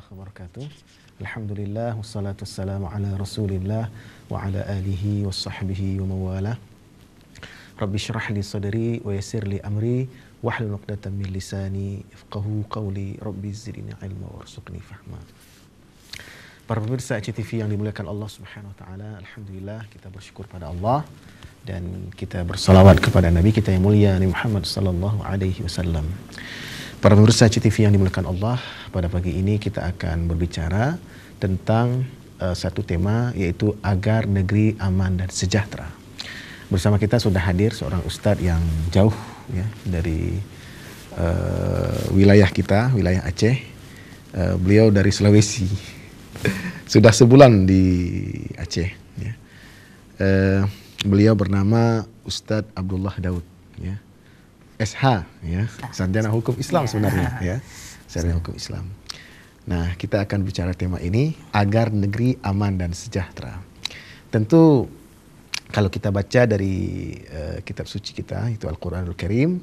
الله وبركاته الحمد لله والصلاة والسلام على رسول الله وعلى آله وصحبه ومن ربي اشرح لي صدري ويسر لي أمري وحل نقدة من لساني افقه قولي ربي زدني علما warzuqni فهما Para pemirsa CTV yang dimuliakan Allah Subhanahu wa taala, alhamdulillah kita bersyukur pada Allah dan kita bersalawat kepada nabi kita yang mulia Nabi Muhammad sallallahu alaihi wasallam. Para pemirsa CTV yang dimuliakan Allah, pada pagi ini kita akan berbicara tentang uh, satu tema yaitu agar negeri aman dan sejahtera. Bersama kita sudah hadir seorang ustadz yang jauh ya dari uh, wilayah kita, wilayah Aceh. Uh, beliau dari Sulawesi. sudah sebulan di Aceh ya. Uh, beliau bernama Ustadz Abdullah Daud ya. SH ya, Sarjana Hukum Islam yeah. sebenarnya ya. Sarjana Hukum Islam. Nah, kita akan bicara tema ini agar negeri aman dan sejahtera. Tentu kalau kita baca dari uh, kitab suci kita itu Al-Qur'anul Karim,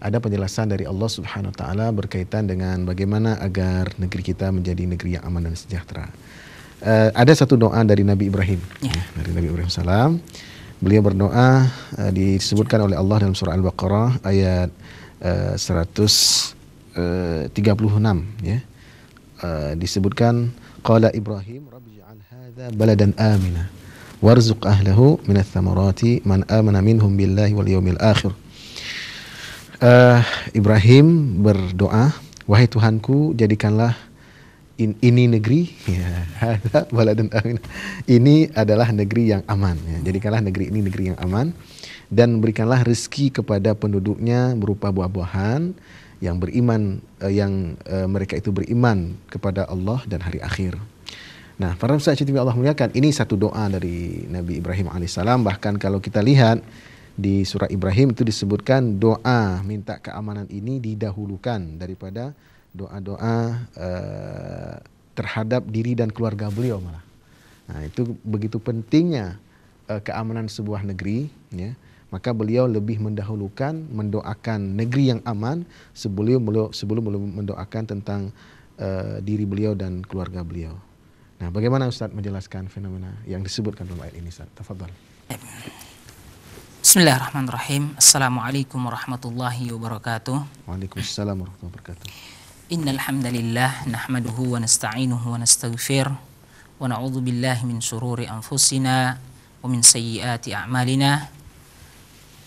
ada penjelasan dari Allah Subhanahu wa taala berkaitan dengan bagaimana agar negeri kita menjadi negeri yang aman dan sejahtera. Uh, ada satu doa dari Nabi Ibrahim, yeah. ya, dari Nabi Ibrahim salam Beliau berdoa uh, disebutkan oleh Allah dalam surah Al-Baqarah ayat eh, eh, uh, 136 ya. Uh, disebutkan qala Ibrahim rabbij'al hadza baladan amina warzuq ahlahu minats thamarati man amana minhum billahi wal yawmil akhir. Uh, Ibrahim berdoa, wahai Tuhanku, jadikanlah in, ini negeri ya, Ini adalah negeri yang aman. Ya. Jadikanlah negeri ini negeri yang aman dan berikanlah rezeki kepada penduduknya berupa buah-buahan yang beriman uh, yang uh, mereka itu beriman kepada Allah dan hari akhir. Nah, para sahabat CTV Allah muliakan, ini satu doa dari Nabi Ibrahim alaihissalam. Bahkan kalau kita lihat di surah Ibrahim itu disebutkan doa minta keamanan ini didahulukan daripada doa-doa uh, terhadap diri dan keluarga beliau malah. Nah, itu begitu pentingnya uh, keamanan sebuah negeri ya. Maka beliau lebih mendahulukan mendoakan negeri yang aman sebelum beliau sebelum beliau mendoakan tentang uh, diri beliau dan keluarga beliau. Nah, bagaimana Ustaz menjelaskan fenomena yang disebutkan dalam ayat ini Ustaz? Tafadhol. Bismillahirrahmanirrahim. Assalamualaikum warahmatullahi wabarakatuh. Waalaikumsalam warahmatullahi wabarakatuh. إن الحمد لله نحمده ونستعينه ونستغفره ونعوذ بالله من شرور أنفسنا ومن سيئات أعمالنا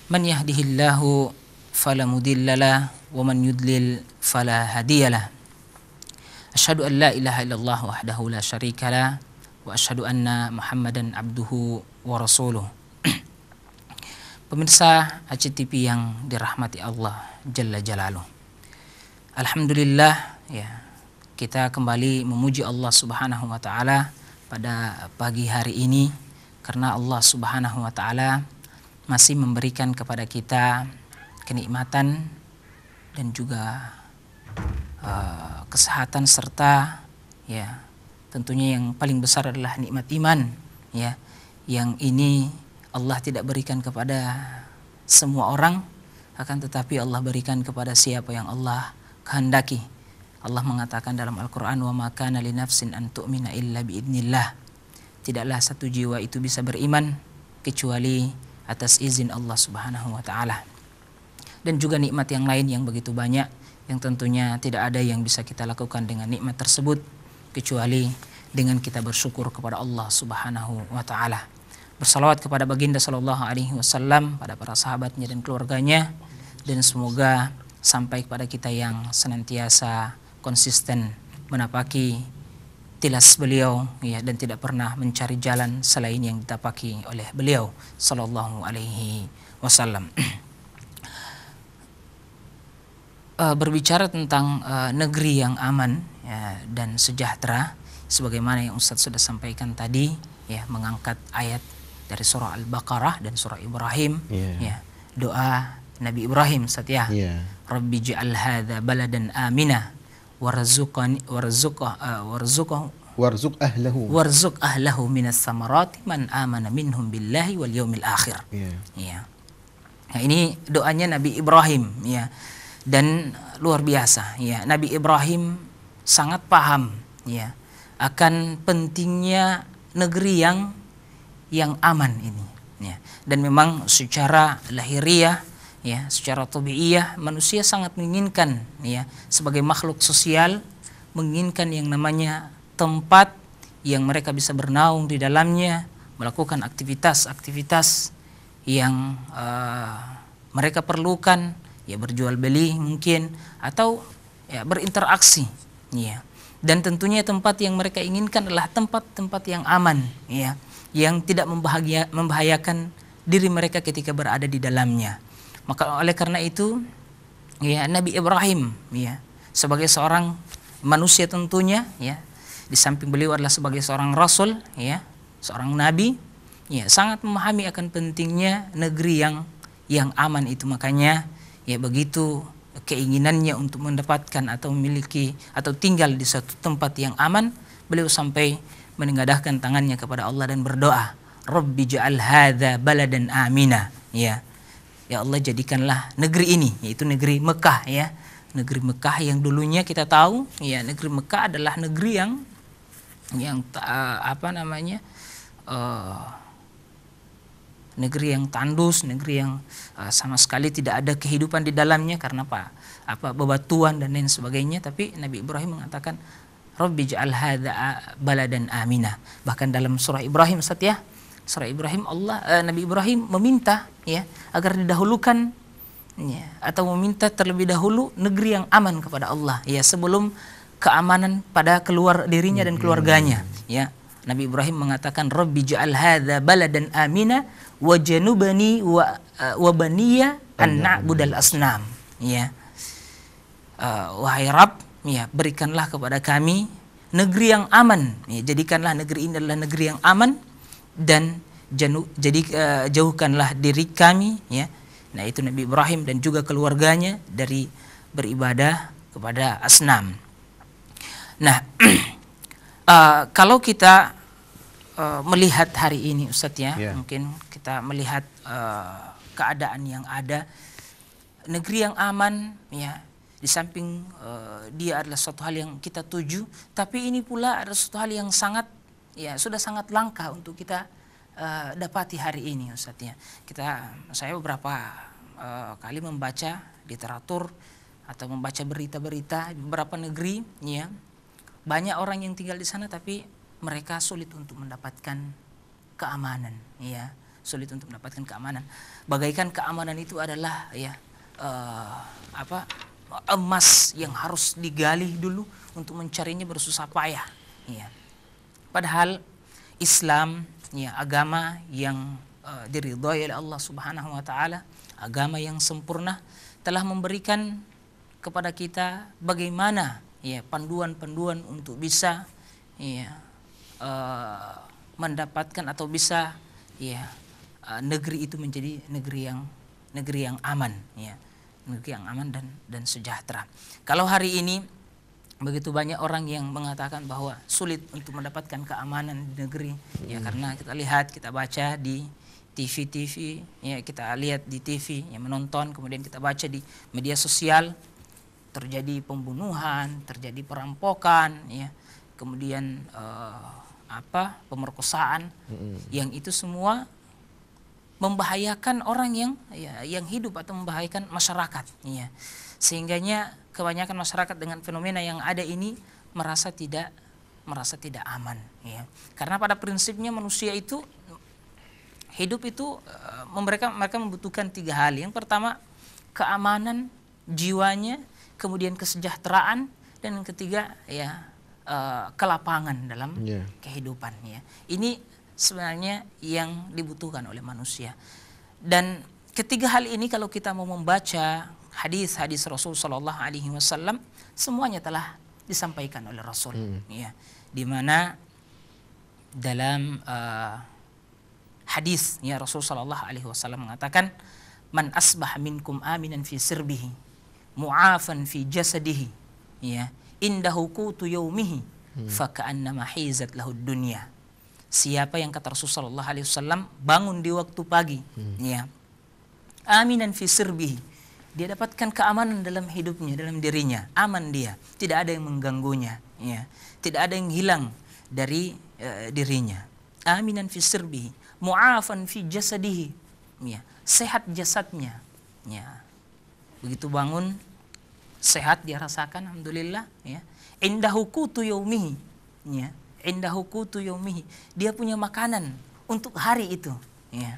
من يهده الله فلا مضل له ومن يضلل فلا هادي له أشهد أن لا إله إلا الله وحده لا شريك له وأشهد أن محمدا عبده ورسوله Pemirsa ACTV yang dirahmati Allah Jalla Jalaluh Alhamdulillah ya kita kembali memuji Allah Subhanahu wa taala pada pagi hari ini karena Allah Subhanahu wa taala masih memberikan kepada kita kenikmatan dan juga uh, kesehatan serta ya tentunya yang paling besar adalah nikmat iman ya yang ini Allah tidak berikan kepada semua orang akan tetapi Allah berikan kepada siapa yang Allah kehendaki. Allah mengatakan dalam Al-Quran, wa makana li nafsin an tu'mina illa biidnillah. Tidaklah satu jiwa itu bisa beriman kecuali atas izin Allah Subhanahu wa taala. Dan juga nikmat yang lain yang begitu banyak yang tentunya tidak ada yang bisa kita lakukan dengan nikmat tersebut kecuali dengan kita bersyukur kepada Allah Subhanahu wa taala. Bersalawat kepada baginda sallallahu alaihi wasallam, pada para sahabatnya dan keluarganya dan semoga sampai kepada kita yang senantiasa konsisten menapaki tilas beliau ya dan tidak pernah mencari jalan selain yang ditapaki oleh beliau sallallahu alaihi wasallam. Eh, berbicara tentang eh, negeri yang aman ya, dan sejahtera sebagaimana yang Ustaz sudah sampaikan tadi ya mengangkat ayat dari surah Al-Baqarah dan surah Ibrahim yeah. ya doa Nabi Ibrahim Ustadz ya yeah. Rabbi ja'al hadha baladan aminah warzuqani warzuqah eh, warzuqah warzuq ahlahu warzuq ahlahu minas samarati man amana minhum billahi wal yaumil akhir. Iya. Yeah. Nah, ini doanya Nabi Ibrahim ya. Dan luar biasa ya. Nabi Ibrahim sangat paham ya akan pentingnya negeri yang yang aman ini ya. Dan memang secara lahiriah ya, ya secara tabiiyah manusia sangat menginginkan ya sebagai makhluk sosial menginginkan yang namanya tempat yang mereka bisa bernaung di dalamnya melakukan aktivitas-aktivitas yang uh, mereka perlukan ya berjual beli mungkin atau ya berinteraksi ya dan tentunya tempat yang mereka inginkan adalah tempat-tempat yang aman ya yang tidak membahayakan diri mereka ketika berada di dalamnya maka oleh karena itu ya Nabi Ibrahim ya sebagai seorang manusia tentunya ya di samping beliau adalah sebagai seorang rasul ya seorang nabi ya sangat memahami akan pentingnya negeri yang yang aman itu makanya ya begitu keinginannya untuk mendapatkan atau memiliki atau tinggal di suatu tempat yang aman beliau sampai menengadahkan tangannya kepada Allah dan berdoa Rabbi ja'al hadza baladan amina ya ya Allah jadikanlah negeri ini yaitu negeri Mekah ya negeri Mekah yang dulunya kita tahu ya negeri Mekah adalah negeri yang yang eh, apa namanya uh, negeri yang tandus negeri yang uh, sama sekali tidak ada kehidupan di dalamnya karena apa apa bebatuan dan lain sebagainya tapi Nabi Ibrahim mengatakan Rabbi ja'al baladan amina bahkan dalam surah Ibrahim setia Surah Ibrahim Allah uh, Nabi Ibrahim meminta ya agar didahulukan ya, atau meminta terlebih dahulu negeri yang aman kepada Allah ya sebelum keamanan pada keluar dirinya dan keluarganya ya Nabi Ibrahim mengatakan Rabbi ja'al hadza baladan amina wa janubani wa uh, wa baniya an na'budal asnam ya uh, wahai Rabb ya berikanlah kepada kami negeri yang aman ya jadikanlah negeri ini adalah negeri yang aman dan janu, jadi uh, jauhkanlah diri kami ya nah itu Nabi Ibrahim dan juga keluarganya dari beribadah kepada asnam nah uh, kalau kita uh, melihat hari ini Ustadz ya yeah. mungkin kita melihat uh, keadaan yang ada negeri yang aman ya di samping uh, dia adalah suatu hal yang kita tuju tapi ini pula adalah suatu hal yang sangat ya sudah sangat langka untuk kita uh, dapati hari ini Ustadz ya. Kita saya beberapa uh, kali membaca literatur atau membaca berita-berita beberapa negeri ya. Banyak orang yang tinggal di sana tapi mereka sulit untuk mendapatkan keamanan ya, sulit untuk mendapatkan keamanan. Bagaikan keamanan itu adalah ya uh, apa emas yang harus digali dulu untuk mencarinya bersusah payah ya Padahal Islam ya agama yang uh, diridhoi oleh Allah Subhanahu wa taala, agama yang sempurna telah memberikan kepada kita bagaimana ya panduan-panduan untuk bisa ya uh, mendapatkan atau bisa ya uh, negeri itu menjadi negeri yang negeri yang aman ya negeri yang aman dan dan sejahtera. Kalau hari ini begitu banyak orang yang mengatakan bahwa sulit untuk mendapatkan keamanan di negeri ya, hmm. ya karena kita lihat kita baca di TV-TV ya kita lihat di TV yang menonton kemudian kita baca di media sosial terjadi pembunuhan terjadi perampokan ya kemudian uh, apa pemerkosaan hmm. yang itu semua membahayakan orang yang ya, yang hidup atau membahayakan masyarakat ya sehingganya kebanyakan masyarakat dengan fenomena yang ada ini merasa tidak merasa tidak aman ya karena pada prinsipnya manusia itu hidup itu eh, mereka mereka membutuhkan tiga hal yang pertama keamanan jiwanya kemudian kesejahteraan dan yang ketiga ya eh, kelapangan dalam yeah. kehidupan iya. ini sebenarnya yang dibutuhkan oleh manusia. Dan ketiga hal ini kalau kita mau membaca hadis-hadis Rasul Shallallahu Alaihi Wasallam semuanya telah disampaikan oleh Rasul, hmm. ya, di mana dalam uh, hadis ya Rasul Shallallahu Alaihi Wasallam mengatakan man asbah minkum aminan fi sirbihi mu'afan fi jasadihi ya indahu qutu yaumihi hmm. fa hizat siapa yang kata Rasulullah SAW Alaihi Wasallam bangun di waktu pagi, hmm. ya, aminan fisirbihi, dia dapatkan keamanan dalam hidupnya, dalam dirinya, aman dia, tidak ada yang mengganggunya, ya, tidak ada yang hilang dari e, dirinya, aminan fisirbihi, mu'afan fi jasadihi, ya, sehat jasadnya, ya, begitu bangun sehat dia rasakan, alhamdulillah, ya, indahu kutu yaumihi, ya, indahu qutu yaumihi. Dia punya makanan untuk hari itu, ya.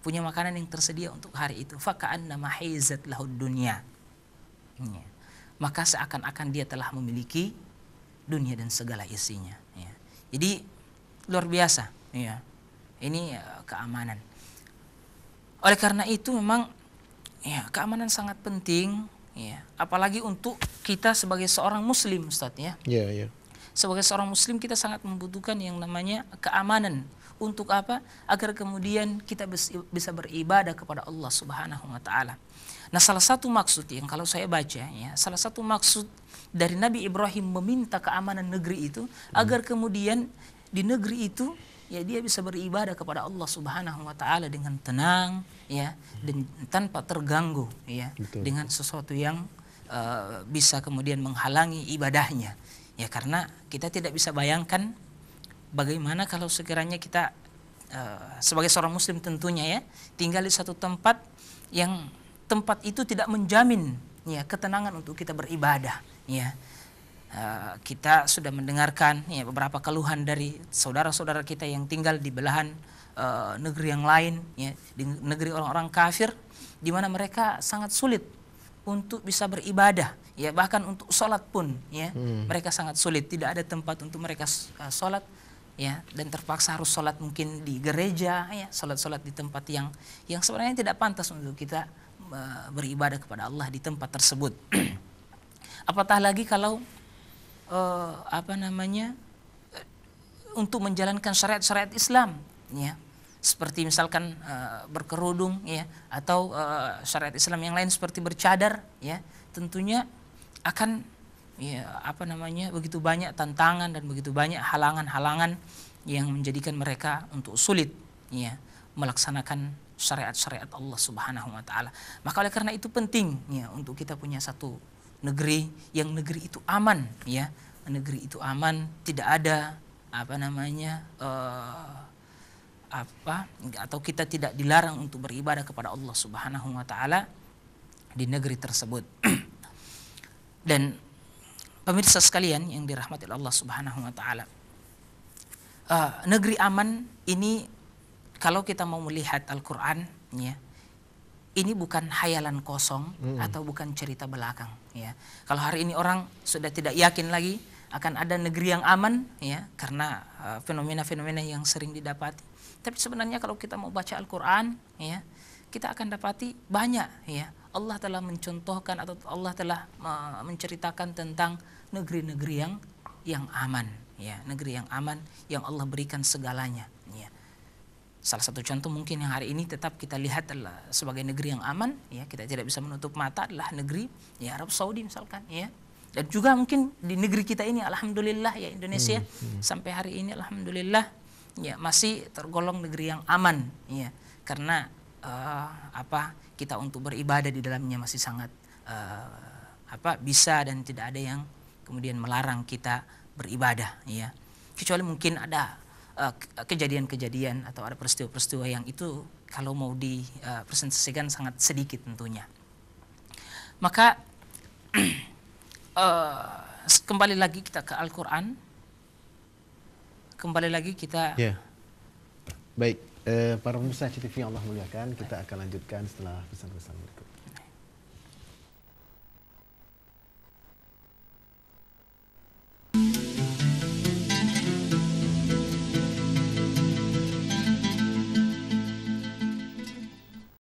Punya makanan yang tersedia untuk hari itu. nama mahizat lahud dunya. Ya. Maka seakan-akan dia telah memiliki dunia dan segala isinya, ya. Jadi luar biasa, ya. Ini uh, keamanan. Oleh karena itu memang ya keamanan sangat penting ya apalagi untuk kita sebagai seorang muslim Ustaz ya. Iya, yeah, iya. Yeah sebagai seorang muslim kita sangat membutuhkan yang namanya keamanan untuk apa agar kemudian kita bisa beribadah kepada Allah Subhanahu wa taala. Nah, salah satu maksud yang kalau saya baca ya, salah satu maksud dari Nabi Ibrahim meminta keamanan negeri itu hmm. agar kemudian di negeri itu ya dia bisa beribadah kepada Allah Subhanahu wa taala dengan tenang ya dan tanpa terganggu ya Betul. dengan sesuatu yang uh, bisa kemudian menghalangi ibadahnya Ya karena kita tidak bisa bayangkan bagaimana kalau sekiranya kita eh, sebagai seorang muslim tentunya ya tinggal di satu tempat yang tempat itu tidak menjamin ya ketenangan untuk kita beribadah ya. Uh, kita sudah mendengarkan ya, beberapa keluhan dari saudara-saudara kita yang tinggal di belahan uh, negeri yang lain, ya, di negeri orang-orang kafir, di mana mereka sangat sulit untuk bisa beribadah ya bahkan untuk sholat pun ya hmm. mereka sangat sulit tidak ada tempat untuk mereka eh, sholat ya dan terpaksa harus sholat mungkin di gereja ya sholat-sholat di tempat yang yang sebenarnya tidak pantas untuk kita eh, beribadah kepada Allah di tempat tersebut apatah lagi kalau uh, apa namanya untuk menjalankan syariat-syariat Islam ya seperti misalkan uh, berkerudung ya atau uh, syariat Islam yang lain seperti bercadar ya tentunya akan ya apa namanya begitu banyak tantangan dan begitu banyak halangan-halangan yang menjadikan mereka untuk sulit ya melaksanakan syariat-syariat Allah Subhanahu wa taala. Maka oleh karena itu penting ya untuk kita punya satu negeri yang negeri itu aman ya. Negeri itu aman, tidak ada apa namanya uh, apa atau kita tidak dilarang untuk beribadah kepada Allah Subhanahu wa taala di negeri tersebut. Dan pemirsa sekalian yang dirahmati Allah Subhanahu wa taala. Uh, negeri aman ini kalau kita mau melihat Al-Qur'an ya ini bukan hayalan kosong mm. atau bukan cerita belakang ya. Kalau hari ini orang sudah tidak yakin lagi akan ada negeri yang aman ya karena eh, fenomena-fenomena yang sering didapati. Tapi sebenarnya kalau kita mau baca Al-Qur'an ya, kita akan dapati banyak ya. Allah telah mencontohkan atau Allah telah menceritakan tentang negeri-negeri yang yang aman ya, negeri yang aman yang Allah berikan segalanya ya. Salah satu contoh mungkin yang hari ini tetap kita lihat adalah sebagai negeri yang aman ya, kita tidak bisa menutup mata adalah negeri ya Arab Saudi misalkan ya dan juga mungkin di negeri kita ini alhamdulillah ya Indonesia hmm, hmm. sampai hari ini alhamdulillah ya masih tergolong negeri yang aman ya karena uh, apa kita untuk beribadah di dalamnya masih sangat uh, apa bisa dan tidak ada yang kemudian melarang kita beribadah ya kecuali mungkin ada eh, kejadian-kejadian uh, atau ada peristiwa-peristiwa yang itu kalau mau dipresentasikan uh, sangat sedikit tentunya maka Eh, kembali lagi kita ke Al-Quran. Kembali lagi kita. Ya. Yeah. Baik, uh, para pemirsa CTV Allah muliakan, kita akan lanjutkan setelah pesan-pesan berikut.